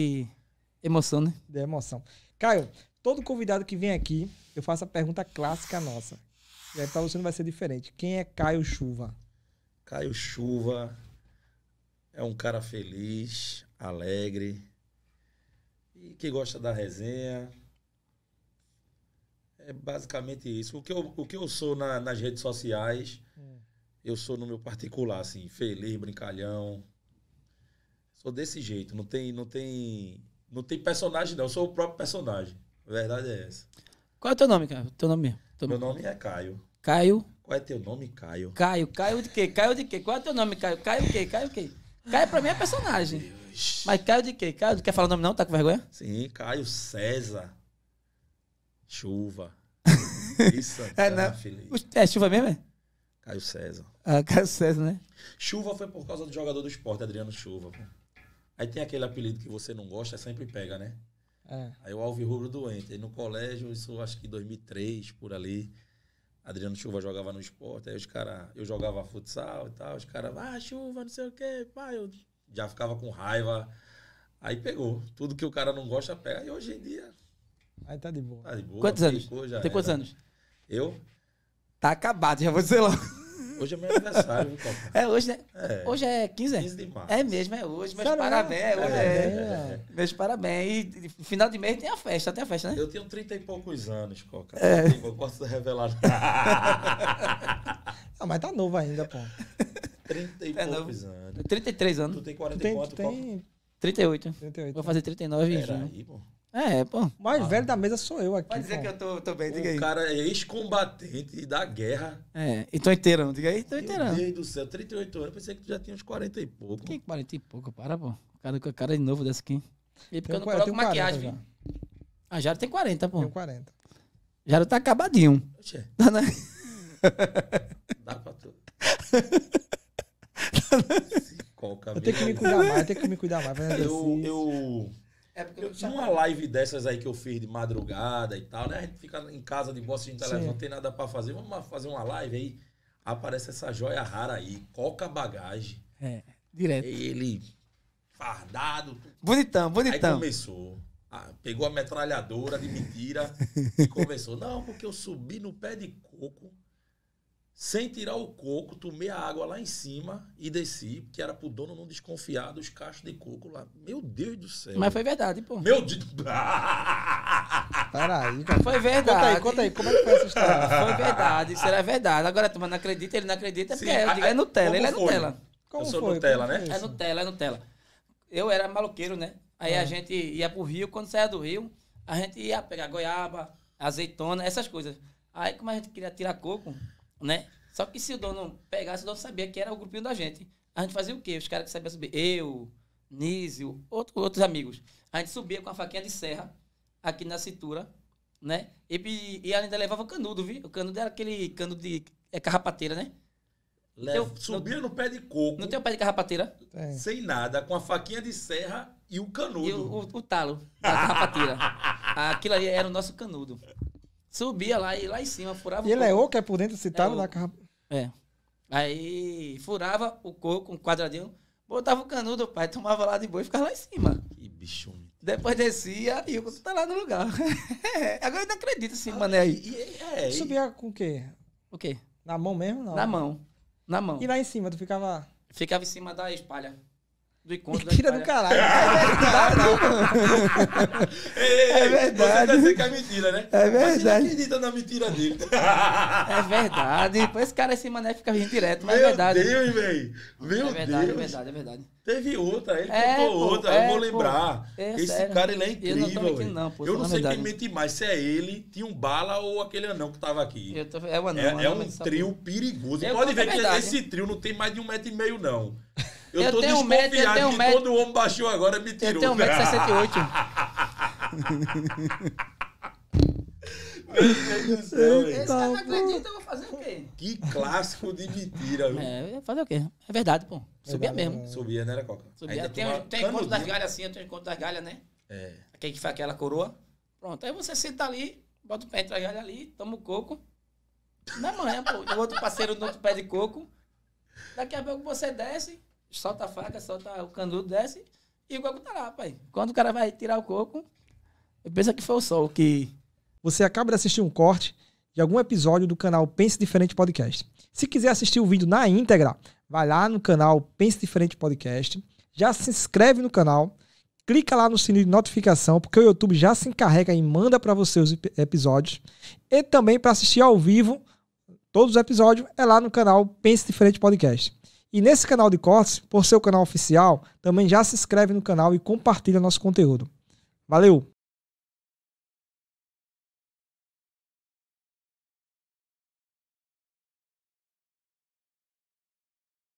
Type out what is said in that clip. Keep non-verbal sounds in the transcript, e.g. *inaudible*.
E emoção, né? De emoção. Caio, todo convidado que vem aqui, eu faço a pergunta clássica nossa. E aí pra você não vai ser diferente. Quem é Caio Chuva? Caio Chuva é um cara feliz, alegre e que gosta da resenha. É basicamente isso. O que eu, o que eu sou na, nas redes sociais, hum. eu sou no meu particular, assim, feliz, brincalhão, Sou desse jeito, não tem, não tem, não tem personagem não, eu sou o próprio personagem. A verdade é essa. Qual é o teu nome, cara? Teu nome teu Meu nome é Caio. Caio? Qual é teu nome, Caio? Caio, Caio de quê? Caio de quê? Qual é teu nome, Caio? Caio o quê? Caio o quê? Caio pra mim é personagem. Mas Caio de quê? Caio, quer falar o nome não? Tá com vergonha? Sim, Caio César. Chuva. *laughs* Isso, é, não. Né? Tá, é chuva mesmo, é? Caio César. Ah, Caio César, né? Chuva foi por causa do jogador do esporte, Adriano Chuva. Pô. Aí tem aquele apelido que você não gosta, sempre pega, né? É. Aí o Alves Rubro doente. Aí no colégio, isso acho que 2003, por ali. Adriano Chuva jogava no esporte, aí os caras, eu jogava futsal e tal, os caras, ah, chuva, não sei o quê, pai, eu já ficava com raiva. Aí pegou. Tudo que o cara não gosta, pega. E hoje em dia. Aí tá de boa. Tá de boa. Quantos anos? Ficou, Tem era. É, quantos né? anos? Eu? Tá acabado, já vou dizer logo. Hoje é meu aniversário, viu, Copa? É hoje, né? É. Hoje é 15? 15 de março. É mesmo, é hoje. Meus Caramba. parabéns. Hoje é. é. Meus parabéns. E final de mês tem a festa, tem a festa, né? Eu tenho 30 e poucos anos, Coca. É. Tá eu posso revelar. *laughs* Não, mas tá novo ainda, pô. 30 e é poucos novo. anos. 33 anos. Tu tem 44, tu tem, tu tem... 38. 38. Vou né? fazer 39 em junho. Aí, pô. É, pô. O mais ah. velho da mesa sou eu aqui. Pode dizer pô. que eu tô, tô bem, diga aí. O cara é ex-combatente da guerra. É, e tô inteirando, diga aí, tô inteirando. Meu Deus do céu, 38 anos, eu pensei que tu já tinha uns 40 e pouco. Tem 40 é e pouco, para, pô. O cara com a cara de é novo dessa aqui. E porque eu, eu não 40, coloco maquiagem, já. A ah, Jaro tem 40, pô. Tem 40. Jaro tá acabadinho. Oxê. *laughs* Dá, né? Dá pra tu. tá *laughs* na... Eu tenho que me cuidar mais, eu tenho que me cuidar mais. Eu, eu uma tá. live dessas aí que eu fiz de madrugada e tal, né? A gente fica em casa de boa assistindo telefone, não tem nada para fazer, vamos fazer uma live aí. Aparece essa joia rara aí, coca bagagem. É, direto. ele fardado. Bonitão, bonitão. Aí começou. pegou a metralhadora de mentira e *laughs* começou. Não, porque eu subi no pé de coco sem tirar o coco, tomei a água lá em cima e desci, que era pro dono não desconfiar dos cachos de coco lá. Meu Deus do céu. Mas foi verdade, pô. Meu Deus. *laughs* Peraí, cara. Foi verdade. Conta aí, conta aí, como é que foi essa história? foi verdade, isso era verdade. Agora, tu não acredita, ele não acredita, porque é Nutella, ele é foi? Nutella. Como eu sou foi? Nutella, como né? é Nutella, é Nutella. Eu era maloqueiro, né? Aí é. a gente ia pro Rio, quando saía do Rio, a gente ia pegar goiaba, azeitona, essas coisas. Aí, como a gente queria tirar coco, né? Só que se o dono pegasse, o dono sabia que era o grupinho da gente. A gente fazia o quê? Os caras que sabiam subir. Eu, Nísio, outro, outros amigos. A gente subia com a faquinha de serra aqui na cintura, né? E, e ainda levava canudo, viu? O canudo era aquele canudo de é carrapateira, né? Então, subia no, no, pé de coco. Não tem o pé de carrapateira? Sem nada, com a faquinha de serra e o canudo. E o, o, o talo da carrapateira. *laughs* Aquilo ali era o nosso canudo. Subia lá e lá em cima, furava E ele é oco, é por dentro citado é na capa. É. Aí furava o coco, um quadradinho, botava o canudo, pai, tomava lá de boi e ficava lá em cima. Que bicho. Depois descia e o coco tá lá no lugar. *laughs* Agora eu não acredito assim, ah, né Aí. É, Subia com o quê? O quê? Na mão mesmo? Não. Na mão. Na mão. E lá em cima, tu ficava. Ficava em cima da espalha do *laughs* encontro. Mentira do caralho. *laughs* É verdade, é, é, é verdade. Você dizer que é mentira, né? É verdade. Mas você acredita na mentira dele. é verdade. Pô, esse cara, esse mané fica rindo direto, mas é Meu é verdade. Deus, velho. Meu é verdade, Deus. É verdade, é verdade. Teve outra, ele é, contou pô, outra, é, eu vou lembrar. é, esse sério. cara, ele é incrível, Eu não, mentindo, não, pô, eu não sei verdade. quem mente mais, se é ele, tinha um bala ou aquele anão que tava aqui. Tô, é, o anão, é, anão, um trio sabor. perigoso. pode ver que verdade, esse hein? trio não tem mais de um metro e meio, não. Eu, eu tô tenho desconfiado metro, eu tenho que metro, todo homem baixou agora me tirou. Eu tenho 1,68m. Meu Deus do céu, Esse cara não acredita, eu vou fazer o quê? Que clássico de mentira, viu? É, fazer o quê? É verdade, pô. É Subia é mesmo. Subia, né, era Coca? Subia. Tem, tem encontro das galhas assim, eu tenho encontro das galhas, né? É. Aqui que faz aquela coroa. Pronto, aí você senta ali, bota o pé entre as galhas ali, toma o coco. Na é manhã, pô, o outro parceiro no outro pé de coco. Daqui a pouco você desce, solta a faca, solta o canudo, desce e o coco tá lá, pai. Quando o cara vai tirar o coco, pensa que foi o sol que. Você acaba de assistir um corte de algum episódio do canal Pense Diferente Podcast. Se quiser assistir o vídeo na íntegra, vai lá no canal Pense Diferente Podcast, já se inscreve no canal, clica lá no sininho de notificação, porque o YouTube já se encarrega e manda para você os episódios. E também para assistir ao vivo todos os episódios é lá no canal Pense Diferente Podcast. E nesse canal de cortes, por ser o canal oficial, também já se inscreve no canal e compartilha nosso conteúdo. Valeu!